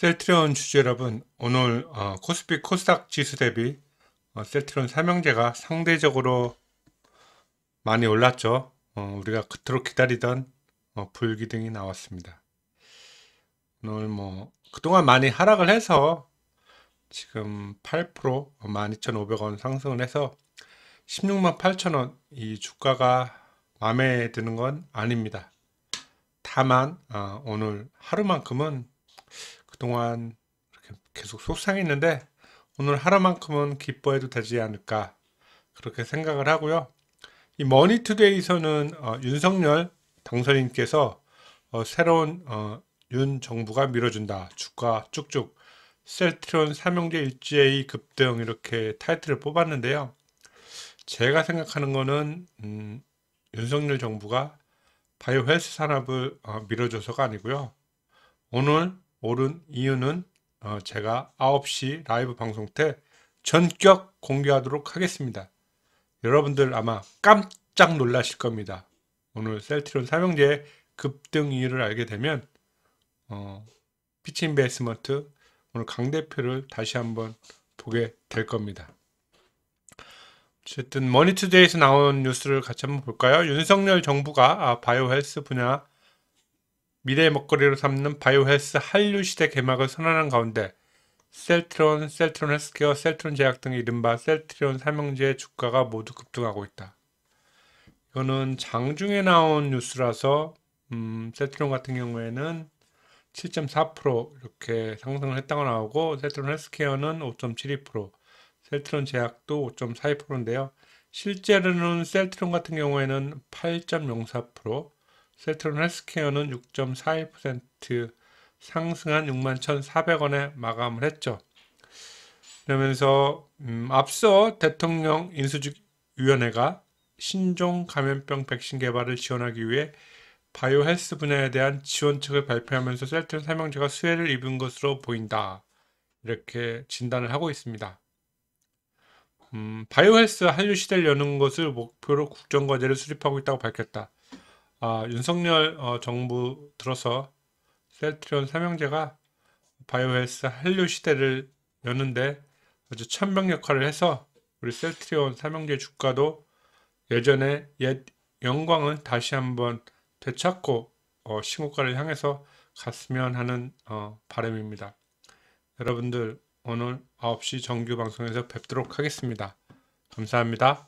셀트리온 주주 여러분, 오늘 어, 코스피 코스닥 지수 대비 어, 셀트리온 삼형제가 상대적으로 많이 올랐죠. 어, 우리가 그토록 기다리던 어, 불기등이 나왔습니다. 오늘 뭐 그동안 많이 하락을 해서 지금 8% 12,500원 어, 상승을 해서 16만 8 0원이 주가가 마음에 드는 건 아닙니다. 다만 어, 오늘 하루만큼은 그동안 계속 속상했는데 오늘 하루만큼은 기뻐해도 되지 않을까 그렇게 생각을 하고요. 이 머니투데이에서는 어, 윤석열 당선인께서 어, 새로운 어, 윤 정부가 밀어준다 주가 쭉쭉 셀트론 삼형제 일제의 급등 이렇게 타이틀을 뽑았는데요. 제가 생각하는 거는 음, 윤석열 정부가 바이오 헬스 산업을 어, 밀어줘서가 아니고요. 오늘 오른 이유는 어, 제가 9시 라이브 방송 때 전격 공개하도록 하겠습니다. 여러분들 아마 깜짝 놀라실 겁니다. 오늘 셀트론 삼형제 급등 이유를 알게 되면 어, 피치 인베스먼트 오늘 강 대표를 다시 한번 보게 될 겁니다. 어쨌든 머니투데이에서 나온 뉴스를 같이 한번 볼까요? 윤석열 정부가 바이오헬스 분야 미래의 먹거리로 삼는 바이오헬스 한류 시대 개막을 선언한 가운데 셀트론, 셀트론 헬스케어, 셀트론 제약 등의 이른바 셀트론 삼형제의 주가가 모두 급등하고 있다. 이거는 장중에 나온 뉴스라서 음, 셀트론 같은 경우에는 7.4% 이렇게 상승을 했다고 나오고 셀트론 헬스케어는 5.72%, 셀트론 제약도 5.42%인데요. 실제로는 셀트론 같은 경우에는 8.04%, 셀트론 헬스케어는 6.41% 상승한 61,400원에 마감을 했죠. 그러면서 음, 앞서 대통령 인수직위원회가 신종 감염병 백신 개발을 지원하기 위해 바이오 헬스 분야에 대한 지원책을 발표하면서 셀트론 삼형제가 수혜를 입은 것으로 보인다. 이렇게 진단을 하고 있습니다. 음, 바이오 헬스 한류 시대를 여는 것을 목표로 국정과제를 수립하고 있다고 밝혔다. 아, 윤석열 어, 정부 들어서 셀트리온 삼형제가 바이오헬스 한류 시대를 여는데 아주 천명 역할을 해서 우리 셀트리온 삼형제 주가도 예전에 옛영광을 다시 한번 되찾고 어, 신고가를 향해서 갔으면 하는 어, 바람입니다. 여러분들 오늘 9시 정규 방송에서 뵙도록 하겠습니다. 감사합니다.